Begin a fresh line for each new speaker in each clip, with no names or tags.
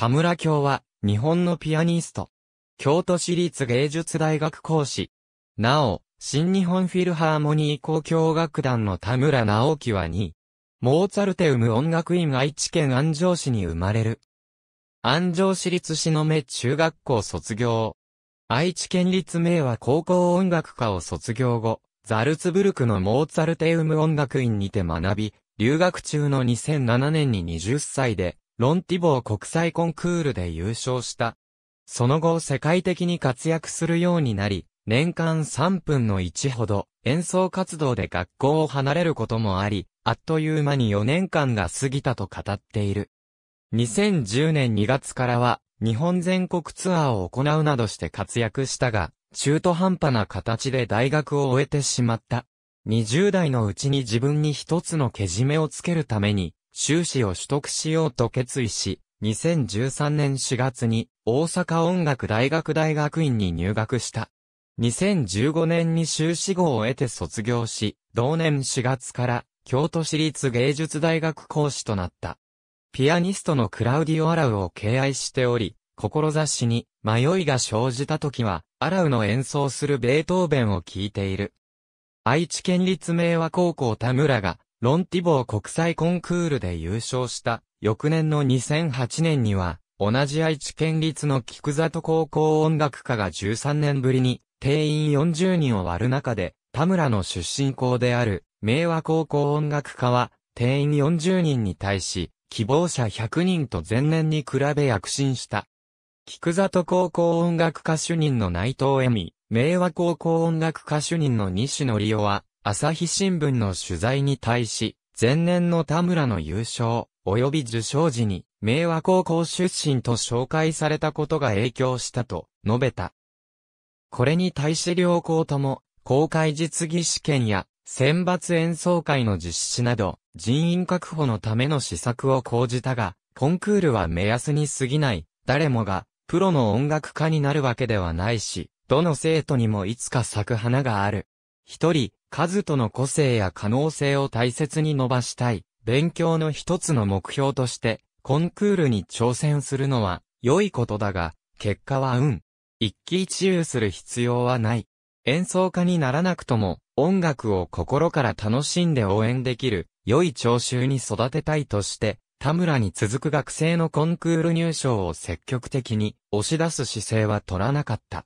田村京は、日本のピアニスト。京都市立芸術大学講師。なお、新日本フィルハーモニー交響楽団の田村直樹は2位。モーツァルテウム音楽院愛知県安城市に生まれる。安城市立の目中学校卒業。愛知県立名和高校音楽科を卒業後、ザルツブルクのモーツァルテウム音楽院にて学び、留学中の2007年に20歳で、ロンティボー国際コンクールで優勝した。その後世界的に活躍するようになり、年間3分の1ほど演奏活動で学校を離れることもあり、あっという間に4年間が過ぎたと語っている。2010年2月からは日本全国ツアーを行うなどして活躍したが、中途半端な形で大学を終えてしまった。20代のうちに自分に一つのけじめをつけるために、修士を取得しようと決意し、2013年4月に大阪音楽大学大学院に入学した。2015年に修士号を得て卒業し、同年4月から京都市立芸術大学講師となった。ピアニストのクラウディオ・アラウを敬愛しており、志に迷いが生じた時は、アラウの演奏するベートーベンを聴いている。愛知県立明和高校田村がロンティボー国際コンクールで優勝した翌年の2008年には、同じ愛知県立の菊里高校音楽科が13年ぶりに定員40人を割る中で、田村の出身校である明和高校音楽科は定員40人に対し、希望者100人と前年に比べ躍進した。菊里高校音楽科主任の内藤恵美、明和高校音楽科主任の西野里夫は、朝日新聞の取材に対し、前年の田村の優勝、及び受賞時に、明和高校出身と紹介されたことが影響したと述べた。これに対し両校とも、公開実技試験や選抜演奏会の実施など、人員確保のための施策を講じたが、コンクールは目安に過ぎない、誰もが、プロの音楽家になるわけではないし、どの生徒にもいつか咲く花がある。一人、数との個性や可能性を大切に伸ばしたい、勉強の一つの目標として、コンクールに挑戦するのは、良いことだが、結果は運。一喜一憂する必要はない。演奏家にならなくとも、音楽を心から楽しんで応援できる、良い聴衆に育てたいとして、田村に続く学生のコンクール入賞を積極的に押し出す姿勢は取らなかった。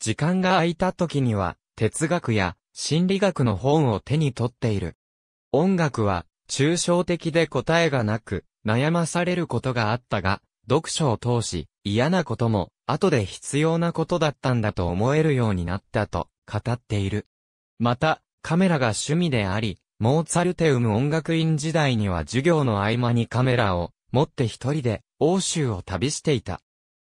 時間が空いた時には、哲学や心理学の本を手に取っている。音楽は、抽象的で答えがなく、悩まされることがあったが、読書を通し、嫌なことも、後で必要なことだったんだと思えるようになったと、語っている。また、カメラが趣味であり、モーツァルテウム音楽院時代には授業の合間にカメラを持って一人で欧州を旅していた。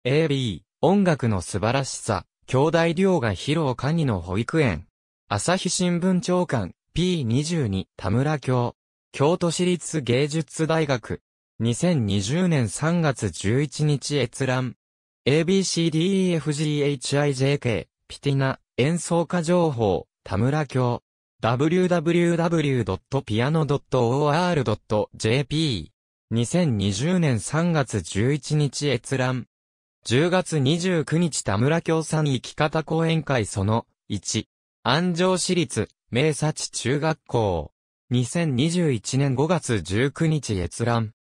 AB、音楽の素晴らしさ、兄弟寮が披露カニの保育園、朝日新聞長官、P22、田村京。京都市立芸術大学。2020年3月11日閲覧。ABCDEFGHIJK、ピティナ、演奏家情報、田村京。www.piano.or.jp。2020年3月11日閲覧。10月29日田村京さん生き方講演会その1。安城市立、名察中学校。2021年5月19日閲覧。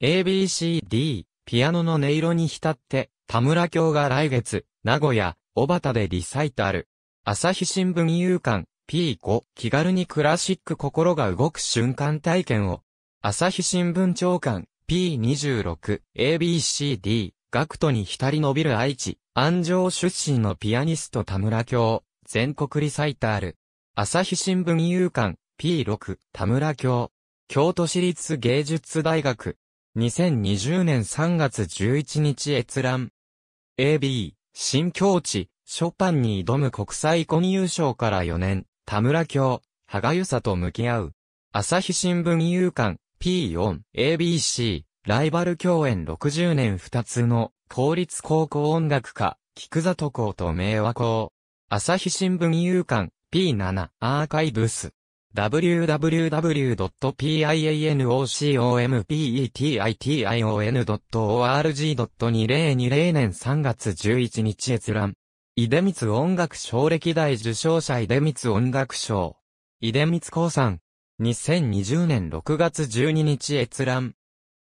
ABCD、ピアノの音色に浸って、田村京が来月、名古屋、小畑でリサイタル。朝日新聞有刊、P5、気軽にクラシック心が動く瞬間体験を。朝日新聞長官、P26、ABCD、学徒に浸り伸びる愛知、安城出身のピアニスト田村京。全国リサイタール。朝日新聞有刊 P6 田村京。京都市立芸術大学。2020年3月11日閲覧。AB、新境地、ショパンに挑む国際コン優勝から4年、田村京、歯がゆさと向き合う。朝日新聞有刊 P4、ABC、ライバル共演60年2つの、公立高校音楽家、菊里校と名和校。朝日新聞有刊 P7 アーカイブス www.pianocompetion.org.2020 年3月11日閲覧。井出光音楽賞歴代受賞者井出光音楽賞。井出光興産。2020年6月12日閲覧。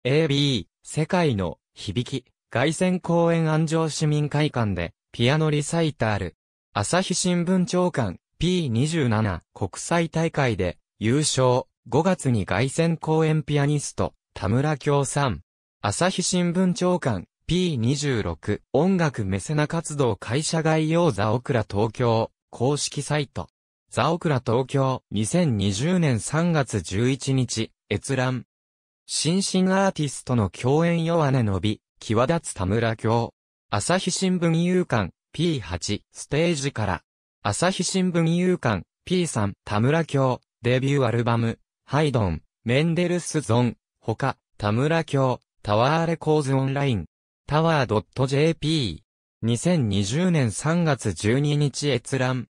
AB、世界の響き、外線公園安城市民会館で、ピアノリサイタル。朝日新聞長官 P27 国際大会で優勝。5月に凱旋公演ピアニスト田村京さん。朝日新聞長官 P26 音楽メセナ活動会社概要ザオクラ東京公式サイト。ザオクラ東京2020年3月11日閲覧。新進アーティストの共演弱音伸び、際立つ田村京。朝日新聞夕刊 P8 ステージから、朝日新聞有刊 P3 田村京デビューアルバム、ハイドン、メンデルスゾン、他、田村京、タワーレコーズオンライン、タワー .jp、2020年3月12日閲覧、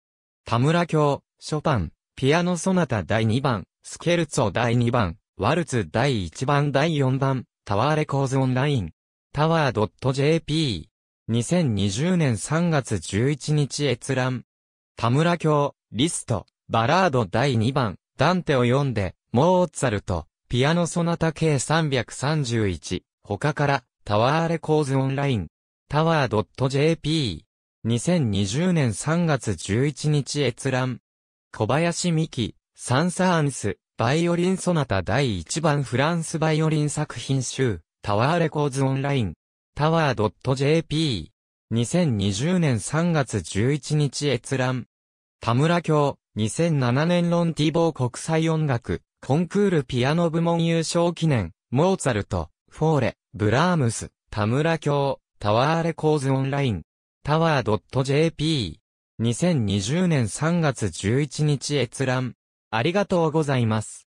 田村京、ショパン、ピアノソナタ第2番、スケルツォ第2番、ワルツ第1番第4番、タワーレコーズオンライン、タワー .jp 2020年3月11日閲覧。田村京、リスト、バラード第2番、ダンテを読んで、モーツァルト、ピアノソナタ計331、他から、タワーレコーズオンライン、タワー .jp。2020年3月11日閲覧。小林美希、サンサーンス、バイオリンソナタ第1番フランスバイオリン作品集、タワーレコーズオンライン。tower.jp。2020年3月11日閲覧。田村京、2007年ロンティボー国際音楽、コンクールピアノ部門優勝記念、モーツァルト、フォーレ、ブラームス、田村京、タワーレコーズオンライン、タワー .jp。2020年3月11日閲覧。ありがとうございます。